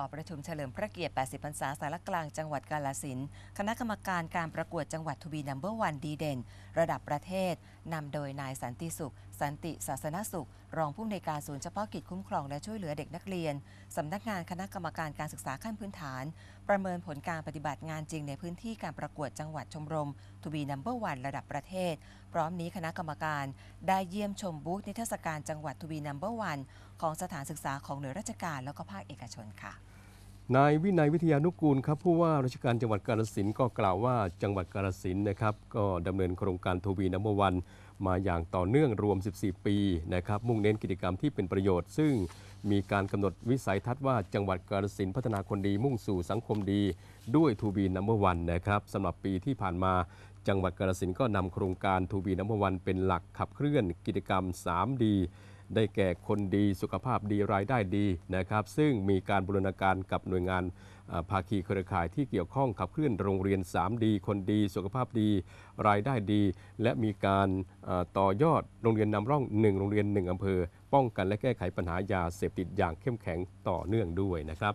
อประชุมเฉลิมพระเกียรติ80พรรษาสารกลางจังหวัดกาลสิน คณะกรรมการการประกวดจังหวัดทวีนัมเบอร์วันดีเด่นระดับประเทศ นำโดยนายสันติสุข สันติศาสนสุข รองผู้อำนวยการศูนย์เฉพาะกิจคุ้มครองและช่วยเหลือเด็กนักเรียนสำนักงานคณะกรรมการการศึกษาขั้นพื้นฐาน ประเมินผลการปฏิบัติงานจริงในพื้นที่การประกวดจังหวัดชมรมทวีนัมเบอร์วันระดับประเทศ พร้อมนี้คณะกรรมการได้เยี่ยมชมบูธนิทรรศการจังหวัดทวีนัมเบอร์วันของสถานศึกษาของหน่วยราชการแล้วก็ภาคเอกชนค่ะนายวินัยวิทยานุกูลครับผู้ว่าราชการจังหวัดกาฬสินธุ์ก็กล่าวว่า จังหวัดกาฬสินธุ์นะครับก็ดำเนินโครงการทวีน้ำวันมาอย่างต่อเนื่องรวม 14 ปีนะครับมุ่งเน้นกิจกรรมที่เป็นประโยชน์ซึ่งมีการกำหนดวิสัยทัศน์ว่าจังหวัดกาฬสินธุ์พัฒนาคนดี มุ่งสู่สังคมดี ด้วยทูบีนัมเบอร์วันนะครับสำหรับปีที่ผ่านมาจังหวัดกาฬสินธุ์ก็นำโครงการทูบีนัมเบอร์วันเป็นหลักขับเคลื่อนกิจกรรม3ีได้แก่คนดีสุขภาพดีรายได้ดีนะครับ ซึ่งมีการบูรณาการกับหน่วยงานภาคีเครือข่ายที่เกี่ยวข้องขับเคลื่อนโรงเรียน3ดี คนดี สุขภาพดีรายได้ดี และมีการต่อยอดโรงเรียนนำร่อง 1 โรงเรียน 1อำเภอ ป้องกันและแก้ไขปัญหายาเสพติดอย่างเข้มแข็งต่อเนื่องด้วยนะครับ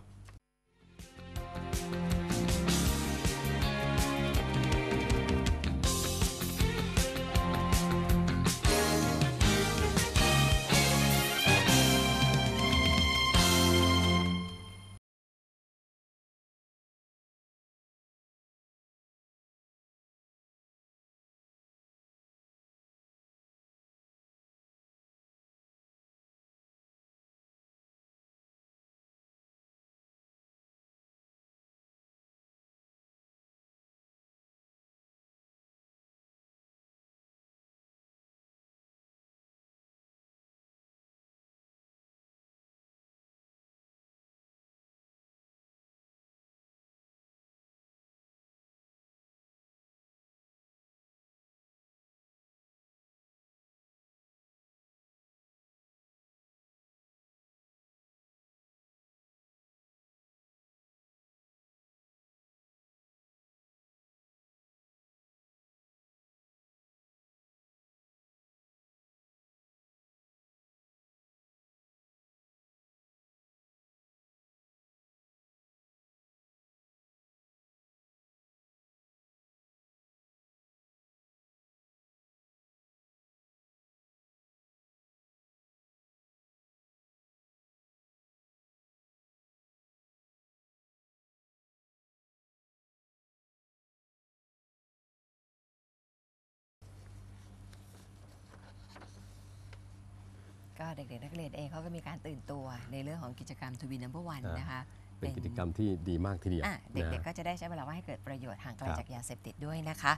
เด็กๆนักเรียนเองเขาก็มีการตื่นตัว ในเรื่องของกิจกรรมทูบีนัมเบอร์วันนะคะเป็นกิจกรรมที่ดีมากทีเดียวเด็กๆก็จะได้ใช้เวลาว่าให้เกิดประโยชน์ห่างไกลจากยาเสพติดด้วยนะคะ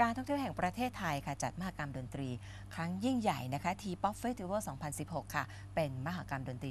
การท่องเที่ยวแห่งประเทศไทยค่ะ จัดมหกรรมดนตรี ครั้งยิ่งใหญ่นะคะทีป๊อปเฟสติวัล2016 ค่ะ เป็นมหกรรมดนตรี